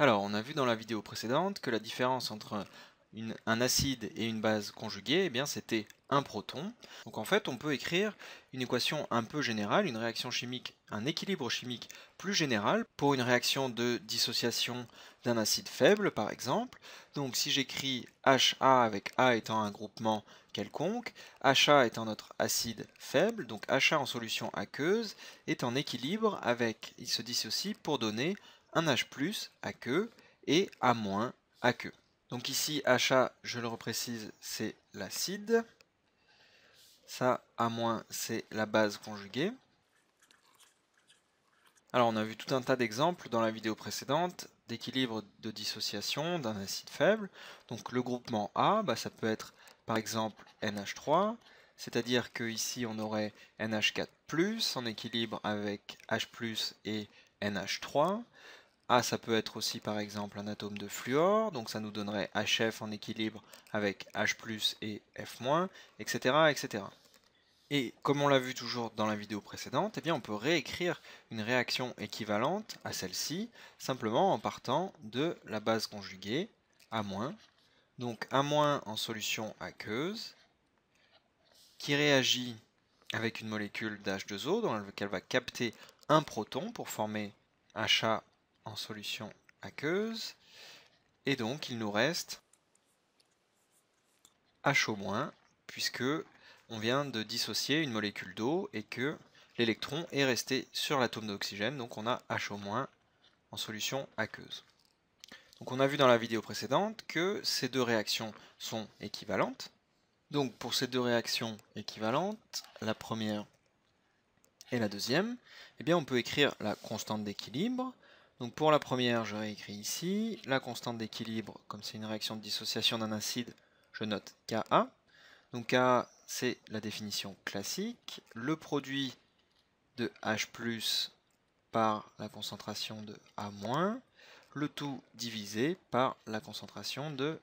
Alors, on a vu dans la vidéo précédente que la différence entre un acide et une base conjuguée, eh bien c'était un proton. Donc en fait, on peut écrire une équation un peu générale, une réaction chimique, un équilibre chimique plus général pour une réaction de dissociation d'un acide faible par exemple. Donc si j'écris HA avec A étant un groupement quelconque, HA étant notre acide faible, donc HA en solution aqueuse est en équilibre avec, il se dissocie pour donner un H+, à queue, et A- à queue. Donc ici, HA, je le reprécise, c'est l'acide. Ça, A-, c'est la base conjuguée. Alors on a vu tout un tas d'exemples dans la vidéo précédente d'équilibre de dissociation d'un acide faible. Donc le groupement A, bah, ça peut être par exemple NH3, c'est-à-dire qu'ici on aurait NH4+, en équilibre avec H+, et NH3. A, ah, ça peut être aussi par exemple un atome de fluor, donc ça nous donnerait HF en équilibre avec H+, et F-, etc. etc. Et comme on l'a vu toujours dans la vidéo précédente, eh bien on peut réécrire une réaction équivalente à celle-ci, simplement en partant de la base conjuguée, A-, donc A- en solution aqueuse, qui réagit avec une molécule d'H2O dans laquelle elle va capter un proton pour former HA solution aqueuse. Et donc, il nous reste H au moins, puisque on vient de dissocier une molécule d'eau et que l'électron est resté sur l'atome d'oxygène, donc on a H au moins en solution aqueuse. Donc on a vu dans la vidéo précédente que ces deux réactions sont équivalentes. Donc pour ces deux réactions équivalentes, la première et la deuxième, eh bien on peut écrire la constante d'équilibre donc pour la première, je réécris ici. La constante d'équilibre, comme c'est une réaction de dissociation d'un acide, je note Ka. Donc Ka, c'est la définition classique. Le produit de H+, par la concentration de A-, le tout divisé par la concentration de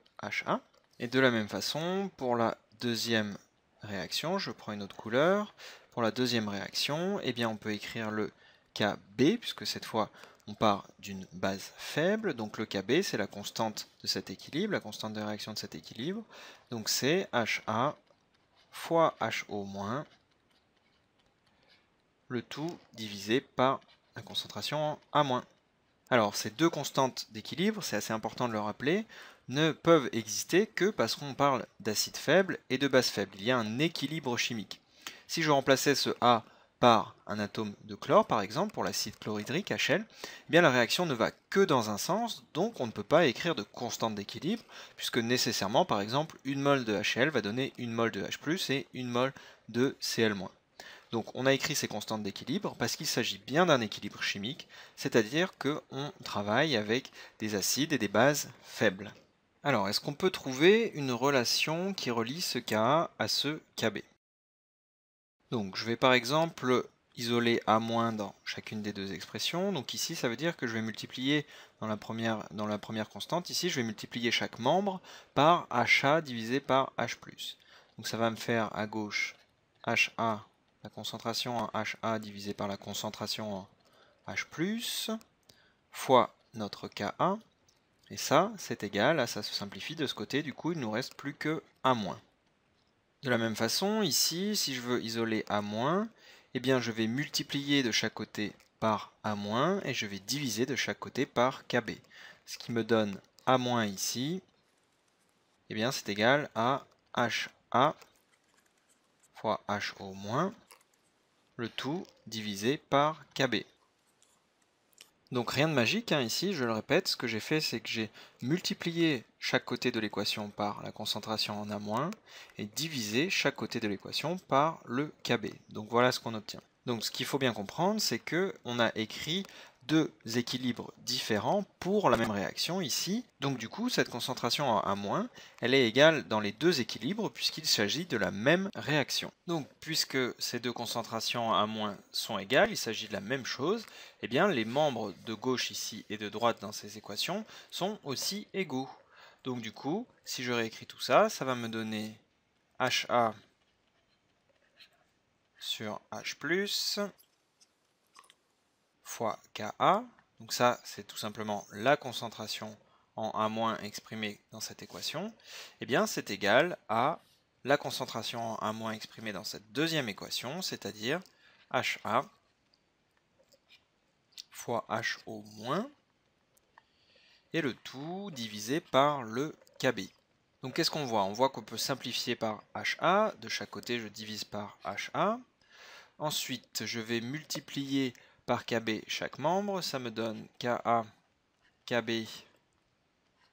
HA. Et de la même façon, pour la deuxième réaction, je prends une autre couleur. Pour la deuxième réaction, eh bien on peut écrire le KB, puisque cette fois on part d'une base faible, donc le Kb c'est la constante de cet équilibre, la constante de réaction de cet équilibre, donc c'est HA fois HO- le tout divisé par la concentration en A-. Alors ces deux constantes d'équilibre, c'est assez important de le rappeler, ne peuvent exister que parce qu'on parle d'acide faible et de base faible. Il y a un équilibre chimique. Si je remplaçais ce A par un atome de chlore, par exemple, pour l'acide chlorhydrique HL, eh bien la réaction ne va que dans un sens, donc on ne peut pas écrire de constante d'équilibre, puisque nécessairement, par exemple, une mole de HL va donner une mole de H+, et une mole de Cl-. Donc on a écrit ces constantes d'équilibre parce qu'il s'agit bien d'un équilibre chimique, c'est-à-dire qu'on travaille avec des acides et des bases faibles. Alors, est-ce qu'on peut trouver une relation qui relie ce Ka à ce Kb donc je vais par exemple isoler a- dans chacune des deux expressions. Donc ici, ça veut dire que je vais multiplier dans la première, dans la première constante, ici, je vais multiplier chaque membre par HA divisé par H+. Donc ça va me faire à gauche HA, la concentration en HA divisé par la concentration en H+, fois notre KA. Et ça, c'est égal, à, ça se simplifie de ce côté, du coup, il nous reste plus que A-. De la même façon, ici, si je veux isoler A-, eh bien je vais multiplier de chaque côté par A- et je vais diviser de chaque côté par KB. Ce qui me donne A- ici, eh bien c'est égal à HA fois HO-, le tout divisé par KB. Donc rien de magique hein, ici, je le répète, ce que j'ai fait c'est que j'ai multiplié chaque côté de l'équation par la concentration en A- et divisé chaque côté de l'équation par le KB. Donc voilà ce qu'on obtient. Donc ce qu'il faut bien comprendre c'est que on a écrit deux équilibres différents pour la même réaction ici. Donc du coup, cette concentration en moins, elle est égale dans les deux équilibres puisqu'il s'agit de la même réaction. Donc puisque ces deux concentrations à moins sont égales, il s'agit de la même chose, eh bien les membres de gauche ici et de droite dans ces équations sont aussi égaux. Donc du coup, si je réécris tout ça, ça va me donner HA sur H+, fois Ka. Donc ça, c'est tout simplement la concentration en A- exprimée dans cette équation. et eh bien, c'est égal à la concentration en A- exprimée dans cette deuxième équation, c'est-à-dire HA fois HO-, et le tout divisé par le KB Donc qu'est-ce qu'on voit On voit qu'on peut simplifier par HA, de chaque côté je divise par HA, ensuite je vais multiplier par KB chaque membre. Ça me donne KA, KB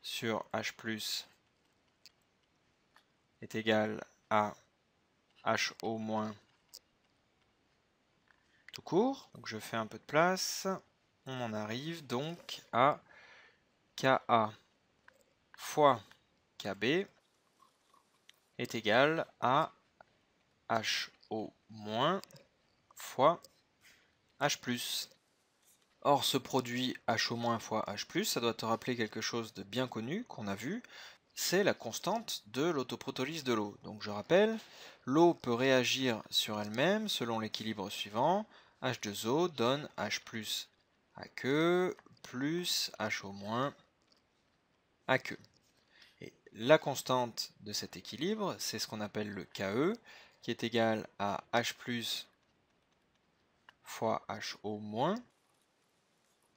sur H plus est égal à HO moins tout court. Donc je fais un peu de place. On en arrive donc à KA fois KB est égal à HO moins fois H+. Or, ce produit H au moins fois H+, ça doit te rappeler quelque chose de bien connu, qu'on a vu, c'est la constante de l'autoprotolyse de l'eau. Donc je rappelle, l'eau peut réagir sur elle-même selon l'équilibre suivant, H2O donne H+, à que, plus H au moins, à que. Et la constante de cet équilibre, c'est ce qu'on appelle le KE, qui est égal à H+, fois HO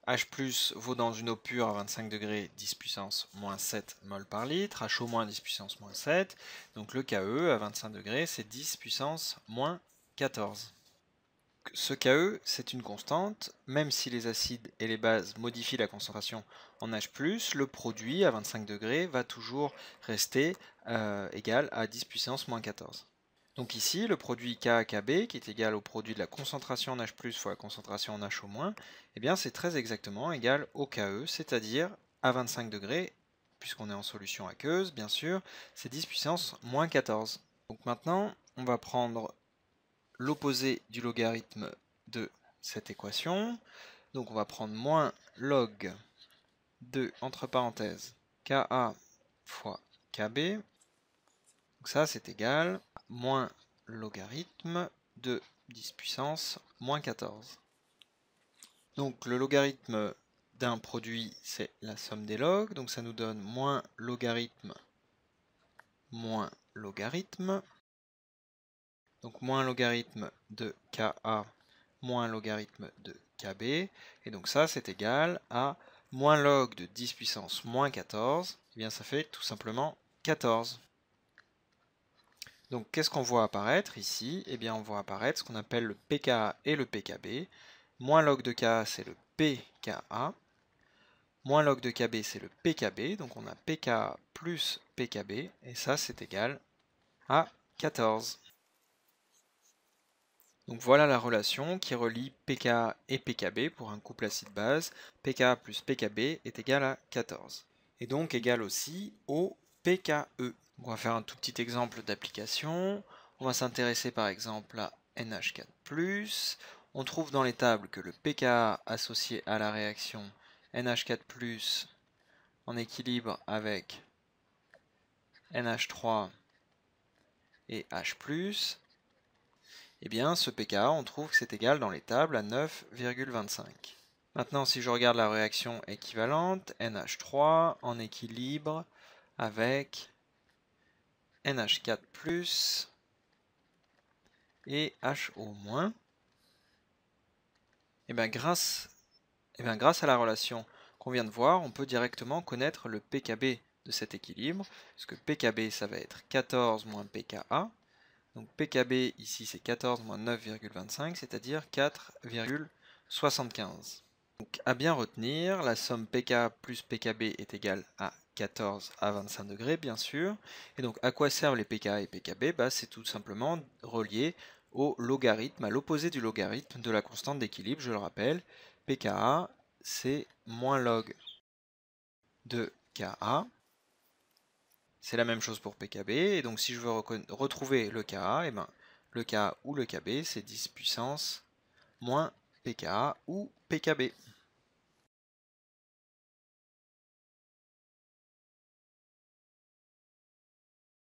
H plus vaut dans une eau pure à 25 degrés 10 puissance moins 7 mol par litre, HO 10 puissance moins 7, donc le KE à 25 degrés c'est 10 puissance moins 14. Ce KE c'est une constante, même si les acides et les bases modifient la concentration en H+, le produit à 25 degrés va toujours rester euh, égal à 10 puissance moins 14. Donc ici, le produit KAKB, qui est égal au produit de la concentration en H+, fois la concentration en H au moins, eh bien c'est très exactement égal au KE, c'est-à-dire à 25 degrés, puisqu'on est en solution aqueuse, bien sûr, c'est 10 puissance moins 14. Donc maintenant, on va prendre l'opposé du logarithme de cette équation. Donc on va prendre moins log de, entre parenthèses, Ka fois Kb, donc ça, c'est égal à moins logarithme de 10 puissance moins 14. Donc le logarithme d'un produit, c'est la somme des logs. Donc ça nous donne moins logarithme moins logarithme. Donc moins logarithme de KA moins logarithme de KB. Et donc ça, c'est égal à moins log de 10 puissance moins 14. Et eh bien ça fait tout simplement 14. Donc qu'est-ce qu'on voit apparaître ici Eh bien on voit apparaître ce qu'on appelle le pKa et le pKb. Moins log de Ka c'est le pKa. Moins log de Kb c'est le pKb. Donc on a pKa plus pKb et ça c'est égal à 14. Donc voilà la relation qui relie pKa et pKb pour un couple acide-base. pKa plus pKb est égal à 14. Et donc égal aussi au pKe on va faire un tout petit exemple d'application. On va s'intéresser par exemple à NH4+. On trouve dans les tables que le pKa associé à la réaction NH4+, en équilibre avec NH3 et H+, et eh bien ce pKa, on trouve que c'est égal dans les tables à 9,25. Maintenant, si je regarde la réaction équivalente, NH3 en équilibre avec NH4+, et HO-. Et eh bien grâce, et eh bien grâce à la relation qu'on vient de voir, on peut directement connaître le PKB de cet équilibre, puisque PKB ça va être 14 moins PKA, donc PKB ici c'est 14 moins 9,25, c'est-à-dire 4,75. Donc à bien retenir, la somme PK plus PKB est égale à 14 à 25 degrés, bien sûr. Et donc, à quoi servent les pKa et pKb bah, C'est tout simplement relié au logarithme, à l'opposé du logarithme de la constante d'équilibre, je le rappelle. pKa, c'est moins log de Ka. C'est la même chose pour pKb, et donc si je veux retrouver le Ka, et eh ben, le Ka ou le Kb, c'est 10 puissance moins pKa ou pKb.